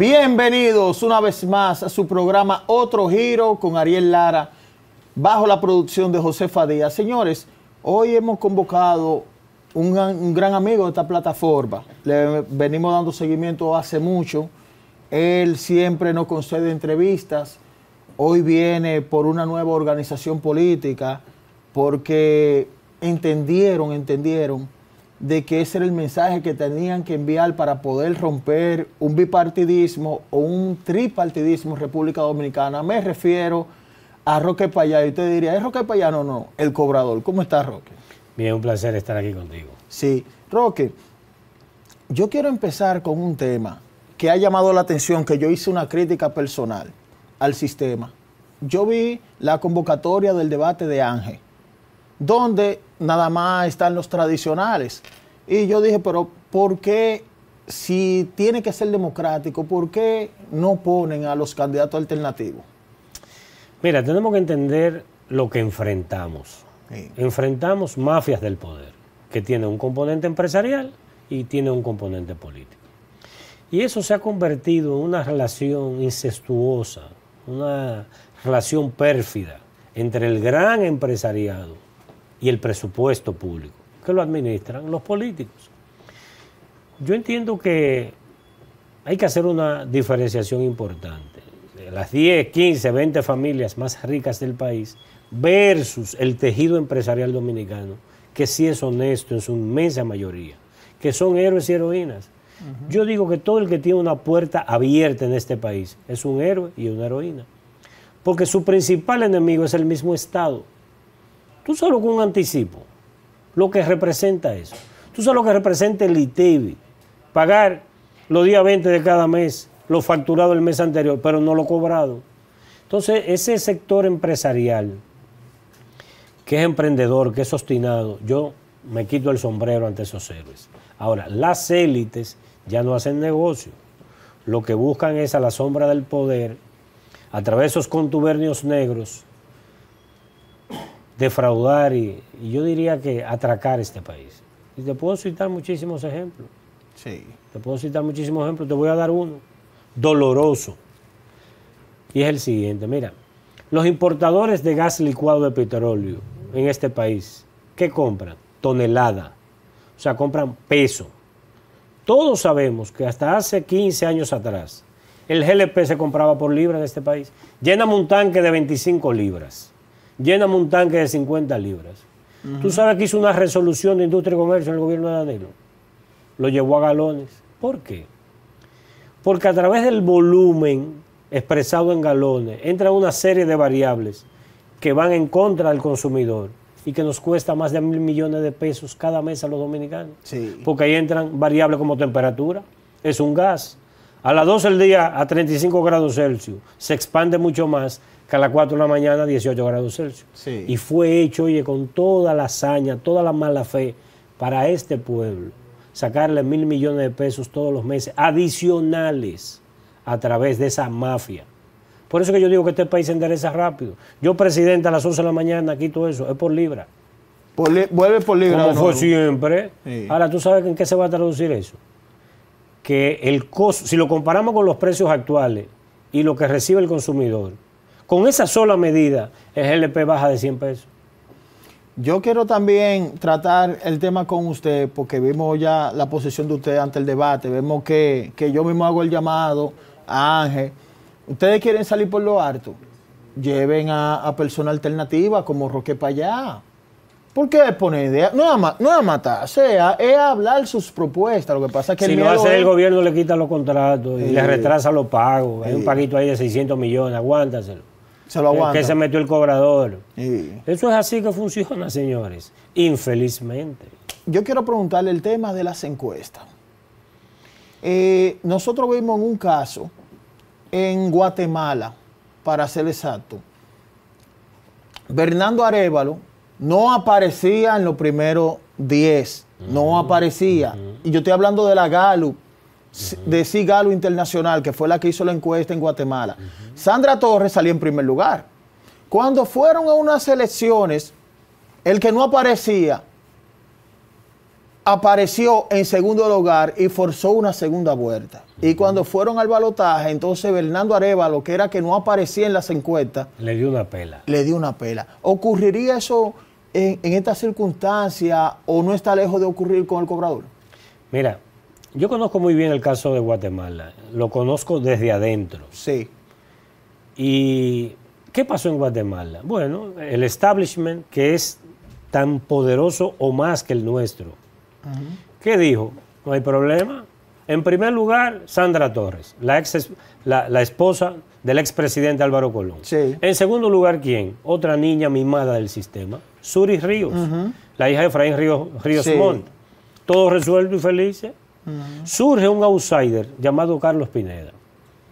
Bienvenidos una vez más a su programa Otro Giro con Ariel Lara, bajo la producción de Josefa Díaz. Señores, hoy hemos convocado un, un gran amigo de esta plataforma. Le venimos dando seguimiento hace mucho. Él siempre nos concede entrevistas. Hoy viene por una nueva organización política porque entendieron, entendieron de que ese era el mensaje que tenían que enviar para poder romper un bipartidismo o un tripartidismo en República Dominicana. Me refiero a Roque Payá. Y usted diría, ¿es Roque Payá? No, no, el cobrador. ¿Cómo está Roque? Bien, un placer estar aquí contigo. Sí, Roque, yo quiero empezar con un tema que ha llamado la atención, que yo hice una crítica personal al sistema. Yo vi la convocatoria del debate de Ángel donde nada más están los tradicionales. Y yo dije, pero ¿por qué si tiene que ser democrático, por qué no ponen a los candidatos alternativos? Mira, tenemos que entender lo que enfrentamos. Enfrentamos mafias del poder, que tiene un componente empresarial y tiene un componente político. Y eso se ha convertido en una relación incestuosa, una relación pérfida entre el gran empresariado y el presupuesto público, que lo administran los políticos. Yo entiendo que hay que hacer una diferenciación importante. Las 10, 15, 20 familias más ricas del país versus el tejido empresarial dominicano, que sí es honesto en su inmensa mayoría, que son héroes y heroínas. Yo digo que todo el que tiene una puerta abierta en este país es un héroe y una heroína, porque su principal enemigo es el mismo Estado. ¿Tú sabes lo un anticipo? Lo que representa eso. ¿Tú sabes lo que representa el ITV, Pagar los días 20 de cada mes, lo facturado el mes anterior, pero no lo cobrado. Entonces, ese sector empresarial, que es emprendedor, que es obstinado, yo me quito el sombrero ante esos héroes. Ahora, las élites ya no hacen negocio. Lo que buscan es a la sombra del poder, a través de esos contubernios negros, defraudar y, yo diría que atracar este país. Y te puedo citar muchísimos ejemplos. Sí. Te puedo citar muchísimos ejemplos, te voy a dar uno doloroso. Y es el siguiente, mira, los importadores de gas licuado de petróleo en este país, ¿qué compran? Tonelada. O sea, compran peso. Todos sabemos que hasta hace 15 años atrás el GLP se compraba por libra en este país. Lléname un tanque de 25 libras llena un tanque de 50 libras. Tú sabes que hizo una resolución de industria y comercio en el gobierno de Danilo. Lo llevó a galones. ¿Por qué? Porque a través del volumen expresado en galones entra una serie de variables que van en contra del consumidor y que nos cuesta más de mil millones de pesos cada mes a los dominicanos. Sí. Porque ahí entran variables como temperatura, es un gas. A las 12 del día a 35 grados Celsius se expande mucho más que a las 4 de la mañana 18 grados Celsius. Y fue hecho, oye, con toda la hazaña, toda la mala fe para este pueblo, sacarle mil millones de pesos todos los meses adicionales a través de esa mafia. Por eso que yo digo que este país se endereza rápido. Yo, presidente, a las 11 de la mañana quito eso, es por libra. vuelve por libra. Como fue siempre. Ahora, ¿tú sabes en qué se va a traducir eso? Que el costo, si lo comparamos con los precios actuales y lo que recibe el consumidor, con esa sola medida, el GLP baja de 100 pesos. Yo quiero también tratar el tema con usted, porque vimos ya la posición de usted ante el debate, vemos que, yo mismo hago el llamado a Ángel. Ustedes quieren salir por lo harto, lleven a, a personas alternativas como Roque Payá. ¿Por qué poner idea? No es a, no es a hablar sus propuestas. Lo que pasa es que si el hace el gobierno le quita los contratos y le retrasa los pagos. Hay un paguito ahí de 600 millones, aguántaselo. Se lo aguanta. Que se metió el cobrador. Eso es así que funciona, señores. Infelizmente. Yo quiero preguntarle el tema de las encuestas. Eh, nosotros vimos un caso en Guatemala, para ser exacto. Bernardo Arevalo no aparecía en los primeros 10. No mm, aparecía. Mm. Y yo estoy hablando de la Gallup de Cigalo Internacional, que fue la que hizo la encuesta en Guatemala, Sandra Torres salió en primer lugar. Cuando fueron a unas elecciones, el que no aparecía apareció en segundo lugar y forzó una segunda vuelta. Y cuando fueron al balotaje, entonces Bernardo Arevalo, que era que no aparecía en las encuestas, le dio una pela. Le dio una pela. ¿Ocurriría eso en, en esta circunstancia o no está lejos de ocurrir con el cobrador? Mira, yo conozco muy bien el caso de Guatemala, lo conozco desde adentro. Sí. ¿Y qué pasó en Guatemala? Bueno, el establishment, que es tan poderoso o más que el nuestro, ¿qué dijo? No hay problema. En primer lugar, Sandra Torres, la, ex, la, esposa del expresidente Álvaro Colón. Sí. En segundo lugar, ¿quién? Otra niña mimada del sistema, Suris Ríos, la hija de Efraín Ríos, Ríos Montt. Todo y felices surge un outsider llamado Carlos Pineda,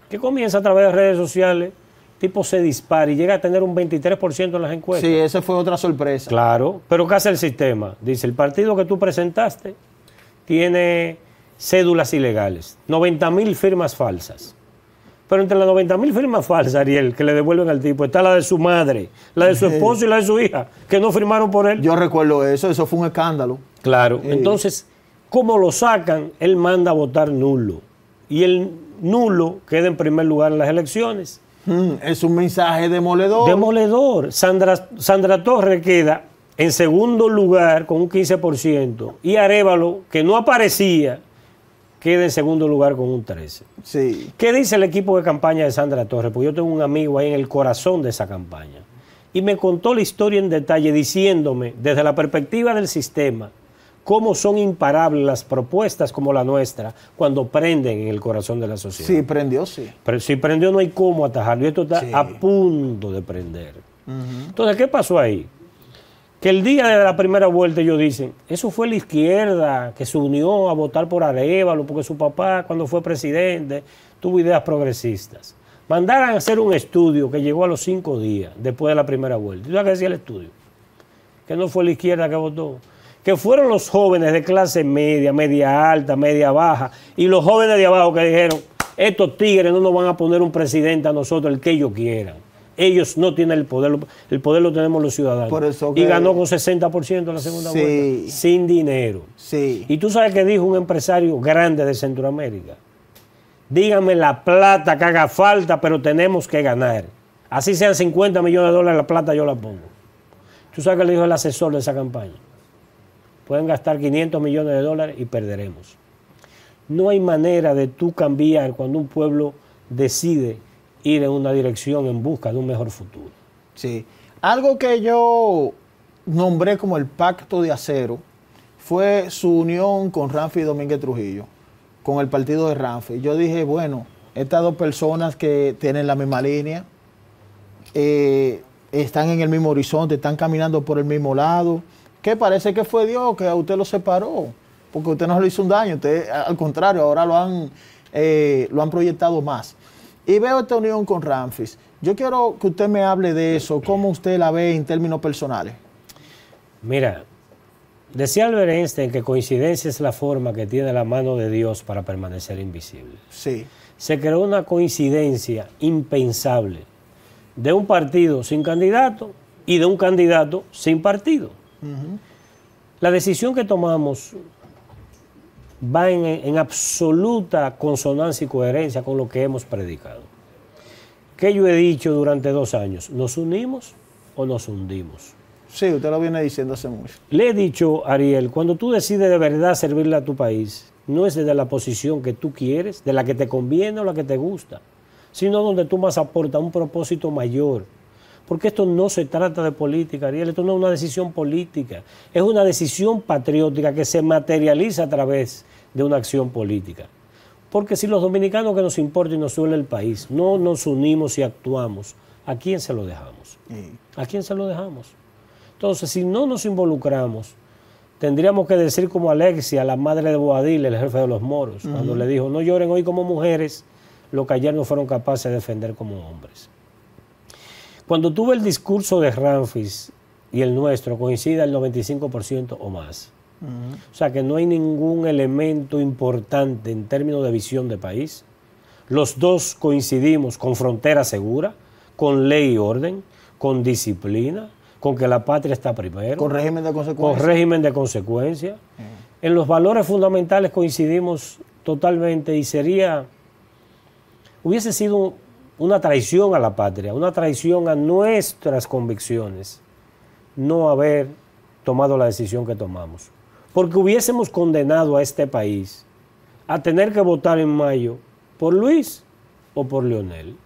que comienza a través de redes sociales, tipo se dispara y llega a tener un 23% en las encuestas. Sí, esa fue otra sorpresa. Claro, pero ¿qué hace el sistema? Dice, el partido que tú presentaste tiene cédulas ilegales, 90 mil firmas falsas. Pero entre las 90 mil firmas falsas, Ariel, que le devuelven al tipo, está la de su madre, la de su esposo y la de su hija, que no firmaron por él. Yo recuerdo eso, eso fue un escándalo. Claro, entonces como lo sacan, él manda a votar nulo. Y el nulo queda en primer lugar en las elecciones. Mm, es un mensaje demoledor. Demoledor. Sandra, Sandra Torres queda en segundo lugar con un 15%. Y Arevalo, que no aparecía, queda en segundo lugar con un 13. Sí. ¿Qué dice el equipo de campaña de Sandra Torres? Pues yo tengo un amigo ahí en el corazón de esa campaña. Y me contó la historia en detalle diciéndome, desde la perspectiva del sistema, cómo son imparables las propuestas como la nuestra cuando prenden en el corazón de la sociedad. Sí, prendió, sí. Pero si prendió no hay cómo atajarlo esto está a punto de prender. Entonces, ¿qué pasó ahí? Que el día de la primera vuelta ellos dicen, eso fue la izquierda que se unió a votar por Arevalo, porque su papá cuando fue presidente tuvo ideas progresistas. Mandaron a hacer un estudio que llegó a los cinco días después de la primera vuelta. ¿Y tú sabes qué decía el estudio? Que no fue la izquierda que votó, que fueron los jóvenes de clase media, media alta, media baja, y los jóvenes de abajo que dijeron, estos tigres no nos van a poner un presidente a nosotros, el que ellos quieran. Ellos no tienen el poder, el poder lo tenemos los ciudadanos. Y ganó con 60% la segunda vuelta, sin dinero. Sí. Y tú sabes que dijo un empresario grande de Centroamérica, dígame la plata que haga falta, pero tenemos que ganar. Así sean 50 millones de dólares, la plata yo la pongo. Tú sabes que le dijo el asesor de esa campaña. Pueden gastar 500 millones de dólares y perderemos. No hay manera de tú cambiar cuando un pueblo decide ir en una dirección en busca de un mejor futuro. Sí. Algo que yo nombré como el pacto de acero fue su unión con Ramfi Domínguez Trujillo, con el partido de Ramfi. Yo dije, bueno, estas dos personas que tienen la misma línea, eh, están en el mismo horizonte, están caminando por el mismo lado, que parece que fue Dios que a usted lo separó, porque usted no le hizo un daño, usted al contrario, ahora lo han, eh, lo han proyectado más. Y veo esta unión con Ramfis. Yo quiero que usted me hable de eso, cómo usted la ve en términos personales. Mira, decía Albert Einstein que coincidencia es la forma que tiene la mano de Dios para permanecer invisible. Sí. Se creó una coincidencia impensable de un partido sin candidato y de un candidato sin partido. La decisión que tomamos va en, en, absoluta consonancia y coherencia con lo que hemos predicado. ¿Qué yo he dicho durante dos años? ¿Nos unimos o nos hundimos? Sí, usted lo viene diciendo hace mucho. Le he dicho, Ariel, cuando tú decides de verdad servirle a tu país, no es desde la posición que tú quieres, de la que te conviene o la que te gusta, sino donde tú más aportas un propósito mayor porque esto no se trata de política, Ariel, esto no es una decisión política, es una decisión patriótica que se materializa a través de una acción política. Porque si los dominicanos que nos importa y nos suele el país no nos unimos y actuamos, ¿a quién se lo dejamos? Mm. ¿A quién se lo dejamos? Entonces, si no nos involucramos, tendríamos que decir como Alexia, la madre de Boadil, el jefe de los moros, cuando le dijo, no lloren hoy como mujeres lo que ayer no fueron capaces de defender como hombres. Cuando tuve el discurso de Ramfis y el nuestro coincida el 95% o más. O sea que no hay ningún elemento importante en términos de visión de país. Los dos coincidimos con frontera segura, con ley y orden, con disciplina, con que la patria está primero. Con régimen de consecuencia. Con régimen de consecuencia. En los valores fundamentales coincidimos totalmente y sería, hubiese sido un una traición a la patria, una traición a nuestras convicciones, no haber tomado la decisión que tomamos. Porque hubiésemos condenado a este país a tener que votar en mayo por Luis o por Leonel.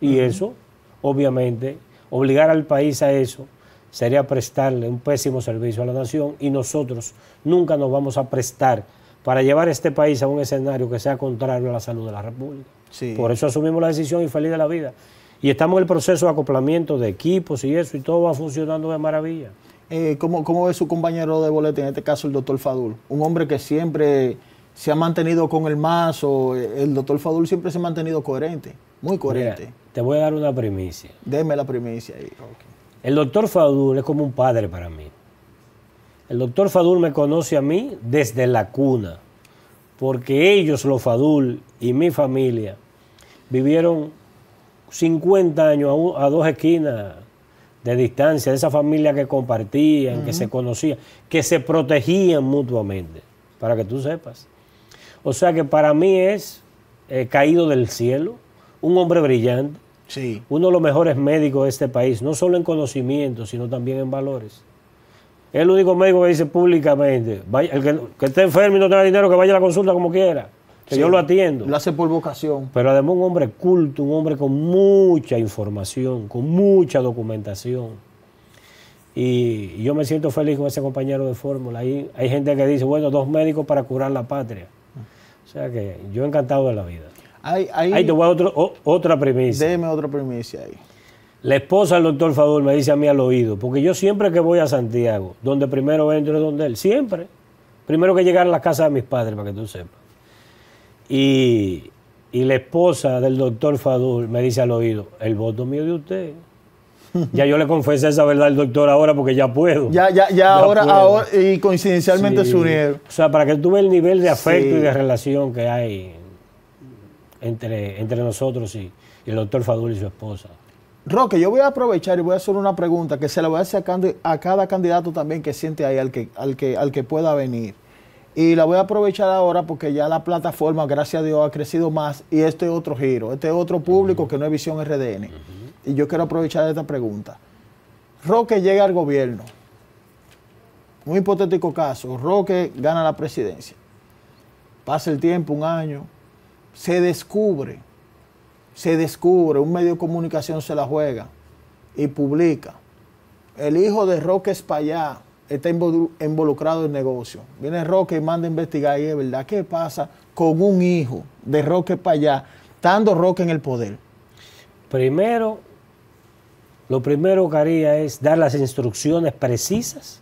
Y eso, obviamente, obligar al país a eso sería prestarle un pésimo servicio a la nación y nosotros nunca nos vamos a prestar para llevar este país a un escenario que sea contrario a la salud de la República. Por eso asumimos la decisión y feliz de la vida. Y estamos en el proceso de acoplamiento de equipos y eso, y todo va funcionando de maravilla. Eh, ¿cómo, ¿Cómo su compañero de boleta en este caso el doctor Fadul? Un hombre que siempre se ha mantenido con el mazo, eh, el doctor Fadul siempre se ha mantenido coherente, muy coherente. te voy a dar una primicia. Deme la primicia. Ahí. El doctor Fadul es como un padre para mí. El doctor Fadul me conoce a mí desde la cuna porque ellos, los Fadul y mi familia, vivieron 50 años a, dos esquinas de distancia, de esa familia que compartían, que se conocían, que se protegían mutuamente, para que tú sepas. O sea que para mí es eh, caído del cielo, un hombre brillante, uno de los mejores médicos de este país, no solo en conocimiento, sino también en valores. Es el único médico que dice públicamente, el que, esté enfermo y no tenga dinero, que vaya a la consulta como quiera, que yo lo atiendo. Lo hace por vocación. Pero además un hombre culto, un hombre con mucha información, con mucha documentación. Y yo me siento feliz con ese compañero de fórmula. hay gente que dice, bueno, dos médicos para curar la patria. O sea que yo encantado de la vida. Hay, ahí te voy a otra primicia. Déjeme otra primicia ahí. La esposa del doctor Fadul me dice a mí al oído, porque yo siempre que voy a Santiago, donde primero entro es donde él, siempre. Primero que llegar a la casa de mis padres, para que tú sepas. Y, la esposa del doctor Fadul me dice al oído, el voto mío de usted. Ya yo le confesé esa verdad al doctor ahora porque ya puedo. Ya, ya, ya, ahora, ahora, y coincidencialmente su O sea, para que tú veas el nivel de afecto y de relación que hay entre, entre nosotros y el doctor Fadul y su esposa. Roque, yo voy a aprovechar y voy a hacer una pregunta que se la voy a hacer a, cada candidato también que siente ahí, al que, al que, al que pueda venir. Y la voy a aprovechar ahora porque ya la plataforma, gracias a Dios, ha crecido más y este es otro giro, este es otro público que no es Visión RDN. Y yo quiero aprovechar esta pregunta. Roque llega al gobierno. Un hipotético caso, Roque gana la presidencia. Pasa el tiempo, un año, se descubre se descubre, un medio de comunicación se la juega y publica. El hijo de Roque Espallá está involucrado en el negocio. Viene Roque y manda a investigar y es verdad, ¿qué pasa con un hijo de Roque allá, dando Roque en el poder? Primero, lo primero que haría es dar las instrucciones precisas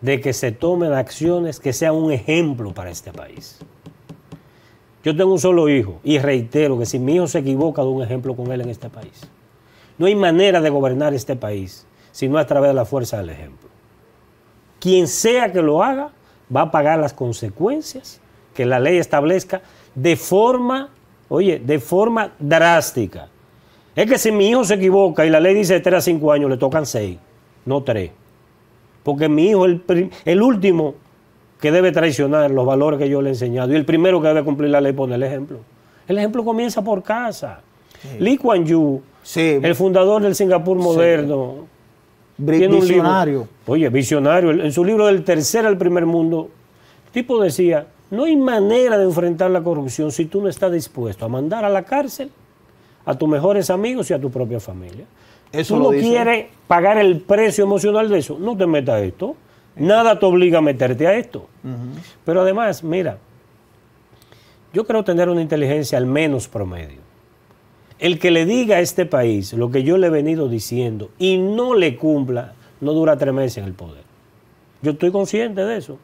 de que se tomen acciones que sean un ejemplo para este país. Yo tengo un solo hijo y reitero que si mi hijo se equivoca, de un ejemplo con él en este país. No hay manera de gobernar este país sino a través de la fuerza del ejemplo. Quien sea que lo haga va a pagar las consecuencias que la ley establezca de forma, oye, de forma drástica. Es que si mi hijo se equivoca y la ley dice de 3 a 5 años, le tocan 6, no tres. Porque mi hijo, el, el último que debe traicionar los valores que yo le he enseñado. Y el primero que debe cumplir la ley pone el ejemplo. El ejemplo comienza por casa. Lee Kuan Yew, el fundador del Singapur moderno, visionario. Oye, visionario. En su libro del tercer al primer mundo, el tipo decía, no hay manera de enfrentar la corrupción si tú no estás dispuesto a mandar a la cárcel a tus mejores amigos y a tu propia familia. Eso ¿Tú no quieres pagar el precio emocional de eso? No te metas esto. Nada te obliga a meterte a esto. Pero además, mira, yo creo tener una inteligencia al menos promedio. El que le diga a este país lo que yo le he venido diciendo y no le cumpla, no dura tres meses en el poder. Yo estoy consciente de eso.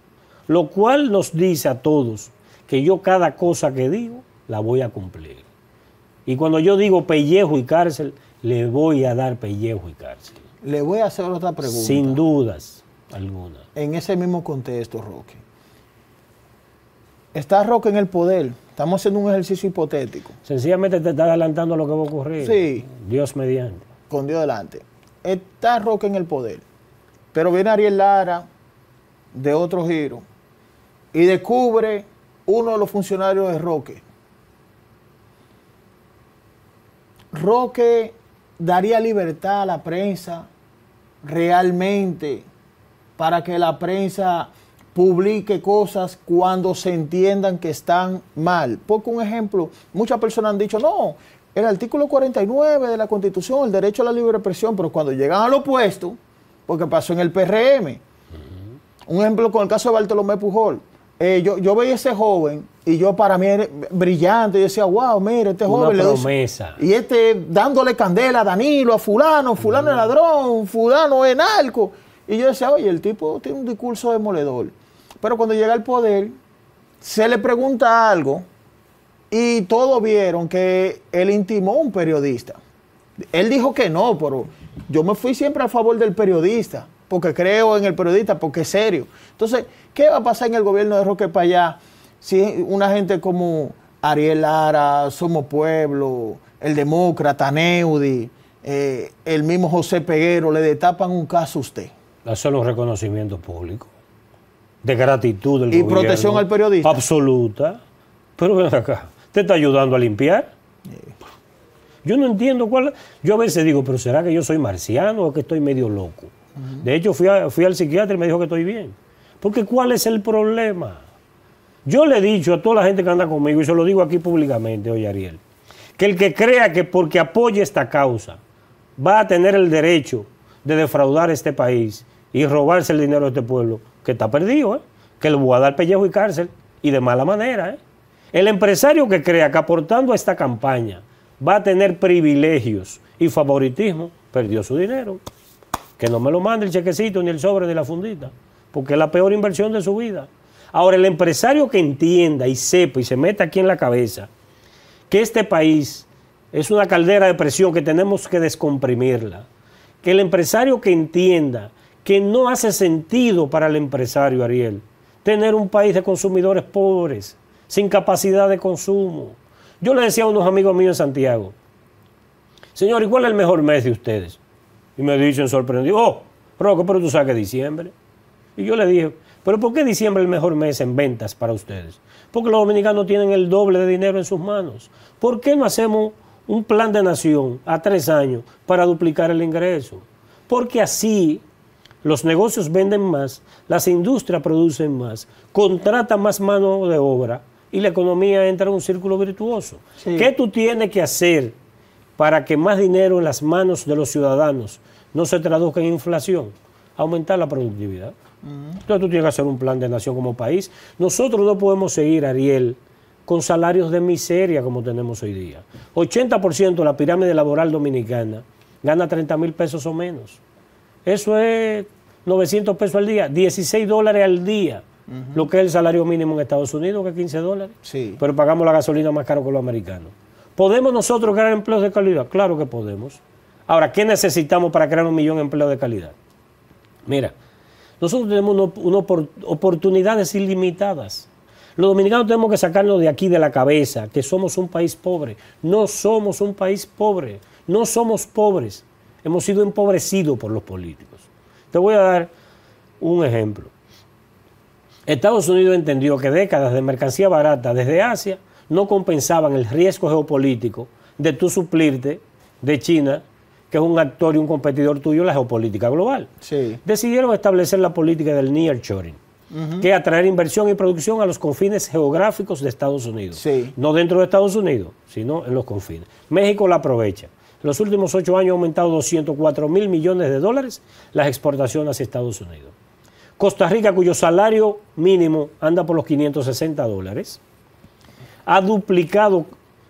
Lo cual nos dice a todos que yo cada cosa que digo la voy a cumplir. Y cuando yo digo pellejo y cárcel, le voy a dar pellejo y cárcel. Le voy a hacer otra pregunta. Sin dudas alguna. En ese mismo contexto, Roque. Está Roque en el poder. Estamos haciendo un ejercicio hipotético. Sencillamente te está adelantando lo que va a ocurrir. Sí. Dios mediante. Con Dios adelante. Está Roque en el poder. Pero viene Ariel Lara de otro giro y descubre uno de los funcionarios de Roque. Roque daría libertad a la prensa realmente para que la prensa publique cosas cuando se entiendan que están mal. Porque un ejemplo, muchas personas han dicho, no, el artículo 49 de la Constitución, el derecho a la libre expresión, pero cuando llegan al opuesto, porque pasó en el PRM, un ejemplo con el caso de Bartolomé Pujol, eh, yo, veía ese joven y yo para mí era brillante, yo decía, wow, mira, este joven le doy, Y este dándole candela a Danilo, a fulano, fulano es ladrón, fulano es narco. Y yo decía, oye, el tipo tiene un discurso demoledor. Pero cuando llega al poder, se le pregunta algo y todos vieron que él intimó a un periodista. Él dijo que no, pero yo me fui siempre a favor del periodista, porque creo en el periodista, porque es serio. Entonces, ¿qué va a pasar en el gobierno de Roque Payá si una gente como Ariel Lara, Sumo Pueblo, el demócrata, Neudi, eh, el mismo José Peguero, le destapan un caso a usted? hacer un reconocimiento público de gratitud del y gobierno. Y protección al periodista. Absoluta. Pero ven acá, ¿te está ayudando a limpiar? Yo no entiendo cuál. Yo a veces digo, pero ¿será que yo soy marciano o que estoy medio loco? De hecho, fui, al psiquiatra y me dijo que estoy bien. Porque ¿cuál es el problema? Yo le he dicho a toda la gente que anda conmigo, y se lo digo aquí públicamente, hoy Ariel, que el que crea que porque apoya esta causa va a tener el derecho de defraudar este país y robarse el dinero de este pueblo, que está perdido, ¿eh? que le voy a dar pellejo y cárcel, y de mala manera. ¿eh? El empresario que crea que aportando a esta campaña va a tener privilegios y favoritismo, perdió su dinero. Que no me lo mande el chequecito, ni el sobre, ni la fundita, porque es la peor inversión de su vida. Ahora, el empresario que entienda y sepa y se meta aquí en la cabeza que este país es una caldera de presión que tenemos que descomprimirla, que el empresario que entienda que no hace sentido para el empresario Ariel. Tener un país de consumidores pobres, sin capacidad de consumo. Yo le decía a unos amigos míos en Santiago, señor, ¿y cuál es el mejor mes de ustedes? Y me dicen sorprendido, oh, Rocco, pero tú sabes que diciembre. Y yo le dije, pero ¿por qué diciembre es el mejor mes en ventas para ustedes? Porque los dominicanos tienen el doble de dinero en sus manos. ¿Por qué no hacemos un plan de nación a tres años para duplicar el ingreso? Porque así los negocios venden más, las industrias producen más, contratan más mano de obra y la economía entra en un círculo virtuoso. ¿Qué tú tienes que hacer para que más dinero en las manos de los ciudadanos no se traduzca en inflación? Aumentar la productividad. Entonces tú tienes que hacer un plan de nación como país. Nosotros no podemos seguir, Ariel, con salarios de miseria como tenemos hoy día. 80% de la pirámide laboral dominicana gana 30 mil pesos o menos. Eso es 900 pesos al día, 16 dólares al día, lo que es el salario mínimo en Estados Unidos, que es 15 dólares. Sí. Pero pagamos la gasolina más caro que los americanos. ¿Podemos nosotros crear empleos de calidad? Claro que podemos. Ahora, ¿qué necesitamos para crear un millón de empleos de calidad? Mira, nosotros tenemos oportunidades ilimitadas. Los dominicanos tenemos que sacarnos de aquí de la cabeza que somos un país pobre. No somos un país pobre. No somos pobres hemos sido empobrecidos por los políticos. Te voy a dar un ejemplo. Estados Unidos entendió que décadas de mercancía barata desde Asia no compensaban el riesgo geopolítico de tú suplirte de China, que es un actor y un competidor tuyo en la geopolítica global. Sí. Decidieron establecer la política del nearshoring, choring que es atraer inversión y producción a los confines geográficos de Estados Unidos. No dentro de Estados Unidos, sino en los confines. México la aprovecha los últimos ocho años ha aumentado 204 mil millones de dólares las exportaciones hacia Estados Unidos. Costa Rica, cuyo salario mínimo anda por los 560 dólares, ha duplicado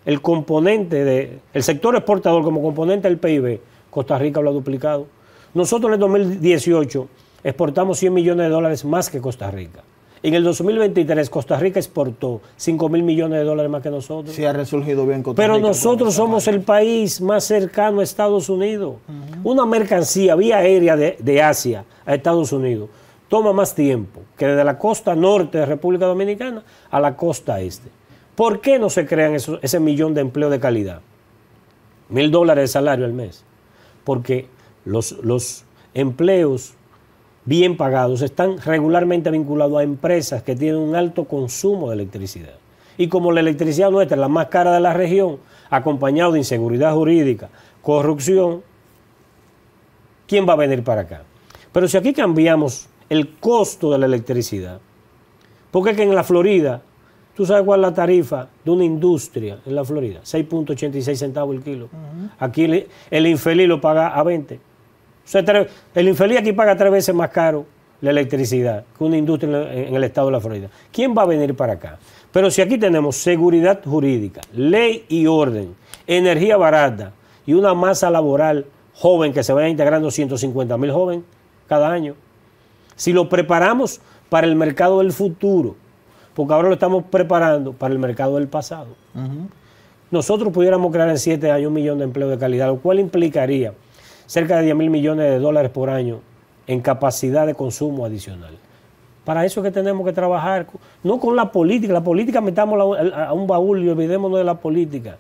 el componente del el sector exportador como componente del PIB. Costa Rica lo ha duplicado. Nosotros en el 2018 exportamos 100 millones de dólares más que Costa Rica. En el 2023 Costa Rica exportó 5 mil millones de dólares más que nosotros. Se ha resurgido bien Costa Rica. Pero nosotros somos el país más cercano a Estados Unidos. Una mercancía vía aérea de, Asia a Estados Unidos toma más tiempo que desde la costa norte de República Dominicana a la costa este. ¿Por qué no se crean ese millón de empleo de calidad? Mil dólares de salario al mes. Porque los, los empleos bien pagados están regularmente vinculados a empresas que tienen un alto consumo de electricidad. Y como la electricidad nuestra es la más cara de la región, acompañado de inseguridad jurídica, corrupción, ¿quién va a venir para acá? Pero si aquí cambiamos el costo de la electricidad, porque es que en la Florida, tú sabes cuál es la tarifa de una industria en la Florida, 6.86 centavos el kilo. Aquí el, el infeliz lo paga a 20 el infeliz aquí paga tres veces más caro la electricidad que una industria en el estado de la Florida. ¿Quién va a venir para acá? Pero si aquí tenemos seguridad jurídica, ley y orden, energía barata y una masa laboral joven que se vaya integrando 150 mil jóvenes cada año, si lo preparamos para el mercado del futuro, porque ahora lo estamos preparando para el mercado del pasado, nosotros pudiéramos crear en siete años un millón de empleos de calidad, lo cual implicaría cerca de 10 mil millones de dólares por año en capacidad de consumo adicional. Para eso es que tenemos que trabajar, no con la política, la política metámosla a un baúl y olvidémonos de la política,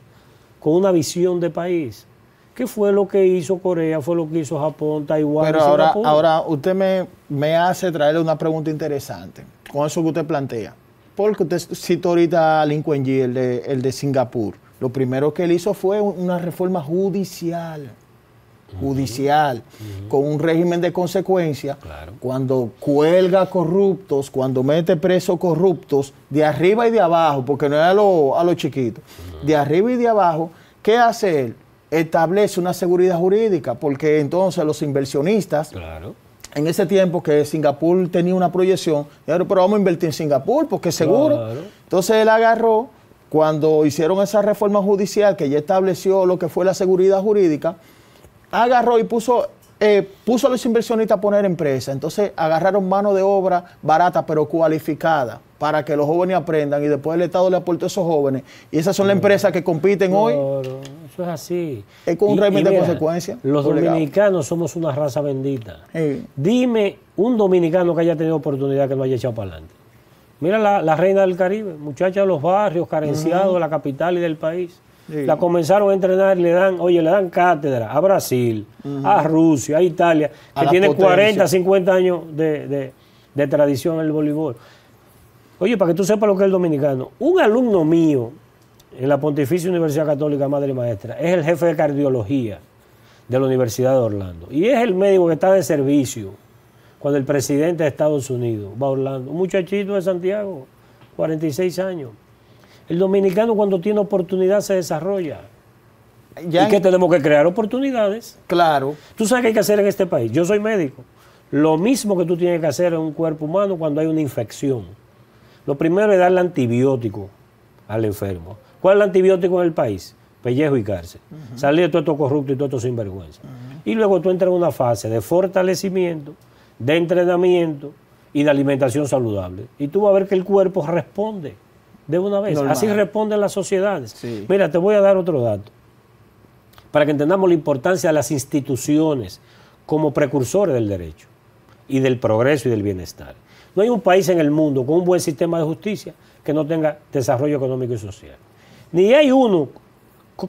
con una visión de país. ¿Qué fue lo que hizo Corea? ¿Fue lo que hizo Japón, Taiwán? Pero ahora, ahora usted me, me hace traerle una pregunta interesante con eso que usted plantea. Porque usted cita ahorita a Lincoln G, el de, el de Singapur. Lo primero que él hizo fue una reforma judicial judicial, con un régimen de consecuencia, cuando cuelga corruptos, cuando mete presos corruptos, de arriba y de abajo, porque no es a los lo chiquitos, de arriba y de abajo, ¿qué hace él? Establece una seguridad jurídica, porque entonces los inversionistas, en ese tiempo que Singapur tenía una proyección, pero vamos a invertir en Singapur, porque seguro. Entonces él agarró cuando hicieron esa reforma judicial que ya estableció lo que fue la seguridad jurídica, agarró y puso, eh, puso a los inversionistas a poner empresa. Entonces agarraron mano de obra barata pero cualificada para que los jóvenes aprendan y después el Estado le aportó a esos jóvenes. Y esas son las empresas que compiten hoy. eso es así. Es con un régimen de consecuencia. Los dominicanos somos una raza bendita. Dime un dominicano que haya tenido oportunidad que no haya echado para adelante. Mira la, reina del Caribe, muchacha de los barrios, carenciados de la capital y del país. La comenzaron a entrenar, le dan, oye, le dan cátedra a Brasil, a Rusia, a Italia, que tiene 40, 50 años de, tradición en el voleibol. Oye, para que tú sepas lo que es el dominicano, un alumno mío en la Pontificia Universidad Católica Madre y Maestra es el jefe de cardiología de la Universidad de Orlando y es el médico que está de servicio cuando el presidente de Estados Unidos va a Orlando, un muchachito de Santiago, 46 años. El dominicano cuando tiene oportunidad se desarrolla. ¿Y qué tenemos que crear? Oportunidades. Claro. Tú sabes qué hay que hacer en este país. Yo soy médico. Lo mismo que tú tienes que hacer en un cuerpo humano cuando hay una infección. Lo primero es darle antibiótico al enfermo. ¿Cuál es el antibiótico en el país? Pellejo y cárcel. Salir de todo esto corrupto y todo esto sinvergüenza. Y luego tú entras en una fase de fortalecimiento, de entrenamiento y de alimentación saludable. Y tú vas a ver que el cuerpo responde de una vez. Así responden las sociedades. Mira, te voy a dar otro dato, para que entendamos la importancia de las instituciones como precursores del derecho y del progreso y del bienestar. No hay un país en el mundo con un buen sistema de justicia que no tenga desarrollo económico y social. Ni hay uno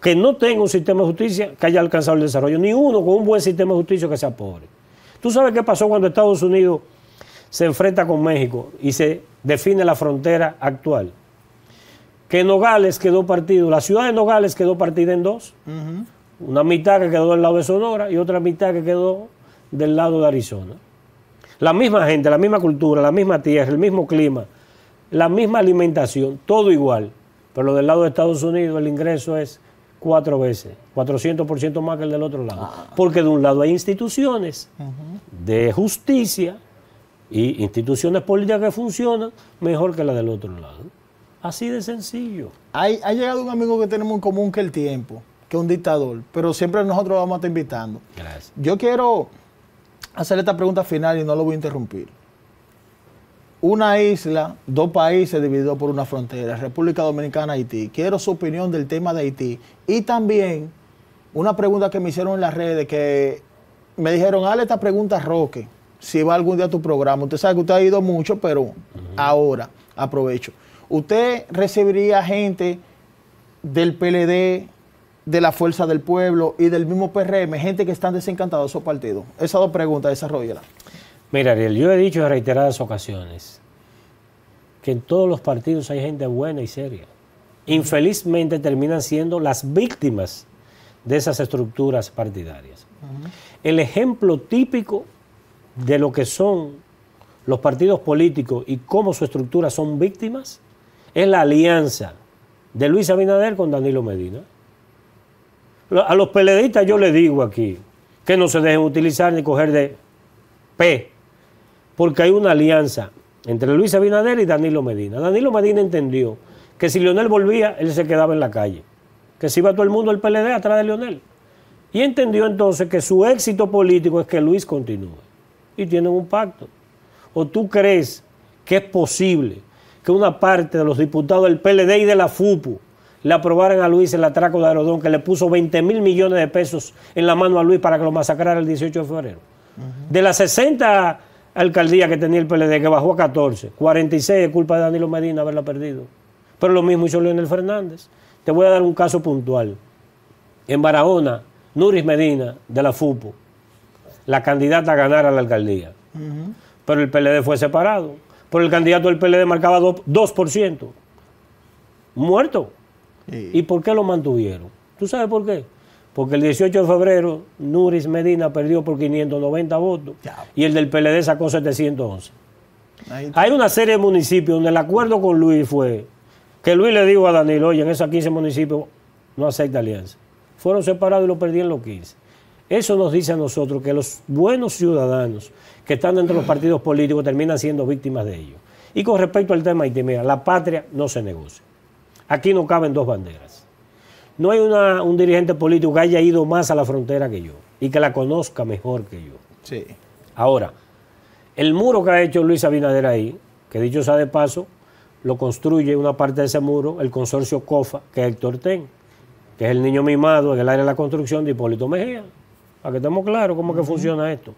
que no tenga un sistema de justicia que haya alcanzado el desarrollo, ni uno con un buen sistema de justicia que sea pobre. ¿Tú sabes qué pasó cuando Estados Unidos se enfrenta con México y se define la frontera actual? que Nogales quedó partido, la ciudad de Nogales quedó partida en dos. Una mitad que quedó del lado de Sonora y otra mitad que quedó del lado de Arizona. La misma gente, la misma cultura, la misma tierra, el mismo clima, la misma alimentación, todo igual. Pero del lado de Estados Unidos el ingreso es cuatro veces, 400% más que el del otro lado. Ah. Porque de un lado hay instituciones de justicia y instituciones políticas que funcionan mejor que la del otro lado. Así de sencillo. ha llegado un amigo que tenemos en común que el tiempo, que un dictador, pero siempre nosotros vamos a estar invitando. Gracias. Yo quiero hacer esta pregunta final y no lo voy a interrumpir. Una isla, dos países divididos por una frontera, República Dominicana, Haití. Quiero su opinión del tema de Haití. Y también una pregunta que me hicieron en las redes, que me dijeron, hale esta pregunta Roque, si va algún día a tu programa. Usted sabe que usted ha ido mucho, pero ahora aprovecho usted recibiría gente del PLD, de la Fuerza del Pueblo y del mismo PRM, gente que están desencantados de esos partidos? Esas dos preguntas, desarrollenlas. Mira, Ariel, yo he dicho en reiteradas ocasiones que en todos los partidos hay gente buena y seria. Infelizmente terminan siendo las víctimas de esas estructuras partidarias. El ejemplo típico de lo que son los partidos políticos y cómo su estructura son víctimas es la alianza de Luis Abinader con Danilo Medina. A los PLDistas yo les digo aquí que no se dejen utilizar ni coger de P, porque hay una alianza entre Luis Abinader y Danilo Medina. Danilo Medina entendió que si Leonel volvía, él se quedaba en la calle, que se iba todo el mundo al PLD atrás de Leonel. Y entendió entonces que su éxito político es que Luis continúe. Y tienen un pacto. ¿O tú crees que es posible que una parte de los diputados del PLD y de la FUPO le aprobaran a Luis el atraco de Arodón, que le puso 20 mil millones de pesos en la mano a Luis para que lo masacrara el 18 de febrero. De las 60 alcaldías que tenía el PLD, que bajó a 14, 46 es culpa de Danilo Medina haberla perdido. Pero lo mismo hizo Leonel Fernández. Te voy a dar un caso puntual. En Barahona, Nuris Medina, de la FUPO, la candidata a ganar a la alcaldía. Pero el PLD fue separado por el candidato del PLD marcaba 2%. muerto. ¿Y por qué lo mantuvieron? ¿Tú sabes por qué? Porque el 18 de febrero Nuris Medina perdió por 590 votos y el del PLD sacó 711. Hay una serie de municipios donde el acuerdo con Luis fue que Luis le dijo a Danilo, oye, en esos 15 municipios no acepta alianza. Fueron separados y lo perdieron los 15. Eso nos dice a nosotros que los buenos ciudadanos que están dentro de los partidos políticos terminan siendo víctimas de ellos. Y con respecto al tema mira, la patria no se negocia. Aquí no caben dos banderas. No hay un dirigente político que haya ido más a la frontera que yo y que la conozca mejor que yo. Ahora, el muro que ha hecho Luis Abinader ahí, que dicho sea de paso, lo construye una parte de ese muro el consorcio COFA, que es Héctor Ten, que es el niño mimado en el área de la construcción de Hipólito Mejía. Para que estemos claros cómo que funciona esto.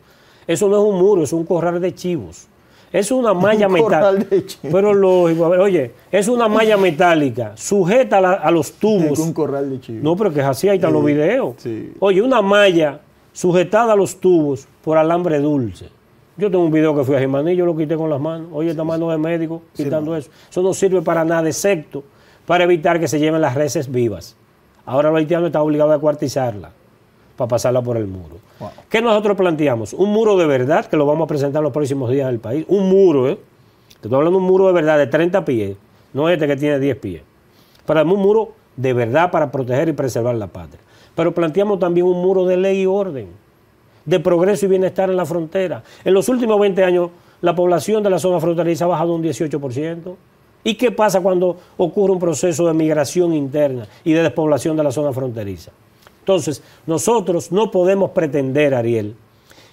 Eso no es un muro, es un corral de chivos. Es una malla metálica. Pero lógico, oye, es una malla metálica sujeta a, los tubos. Es un corral de chivos. No, pero que es así, ahí están los eh, videos. Oye, una malla sujetada a los tubos por alambre dulce. Yo tengo un video que fui a Jimaní, yo lo quité con las manos. Oye, esta mano de médico quitando eso. Eso no sirve para nada, excepto para evitar que se lleven las reses vivas. Ahora los haitianos están obligados a cuartizarla para pasarla por el muro. ¿Qué nosotros planteamos? Un muro de verdad, que lo vamos a presentar los próximos días del país. Un muro, ¿eh? Te estoy hablando de un muro de verdad de 30 pies, no este que tiene 10 pies. Pero un muro de verdad para proteger y preservar la patria. Pero planteamos también un muro de ley y orden, de progreso y bienestar en la frontera. En los últimos 20 años, la población de la zona fronteriza ha bajado un 18%. ¿Y qué pasa cuando ocurre un proceso de migración interna y de despoblación de la zona fronteriza? Entonces, nosotros no podemos pretender, Ariel,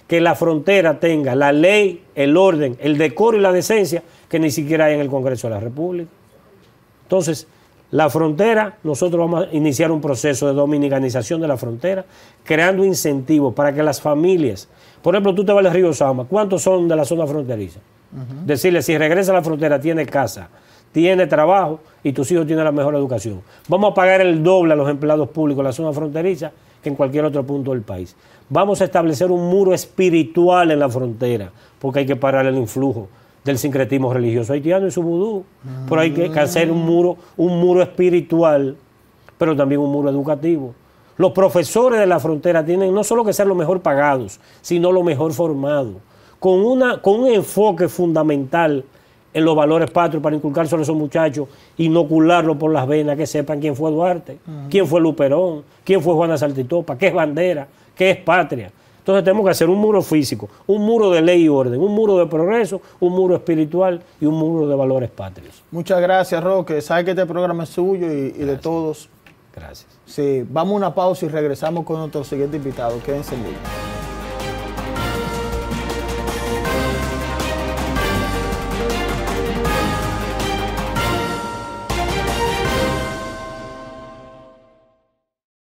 que la frontera tenga la ley, el orden, el decoro y la decencia que ni siquiera hay en el Congreso de la República. Entonces, la frontera, nosotros vamos a iniciar un proceso de dominicanización de la frontera, creando incentivos para que las familias, por ejemplo, tú te vas al río Sama, ¿cuántos son de la zona fronteriza? Decirle, si regresa a la frontera, tiene casa, tiene trabajo y tus hijos tienen la mejor educación. Vamos a pagar el doble a los empleados públicos en la zona fronteriza que en cualquier otro punto del país. Vamos a establecer un muro espiritual en la frontera, porque hay que parar el influjo del sincretismo religioso haitiano y su vudú. Pero hay que hacer un muro, un muro espiritual, pero también un muro educativo. Los profesores de la frontera tienen no solo que ser los mejor pagados, sino los mejor formados, con, con un enfoque fundamental en los valores patrios para inculcar a esos muchachos, inocularlo por las venas, que sepan quién fue Duarte, quién fue Luperón, quién fue Juana Saltitopa, qué es bandera, qué es patria. Entonces tenemos que hacer un muro físico, un muro de ley y orden, un muro de progreso, un muro espiritual y un muro de valores patrios. Muchas gracias, Roque. Sabe que este programa es suyo y, de todos. Gracias. Sí, vamos a una pausa y regresamos con nuestro siguiente invitado. Quédense en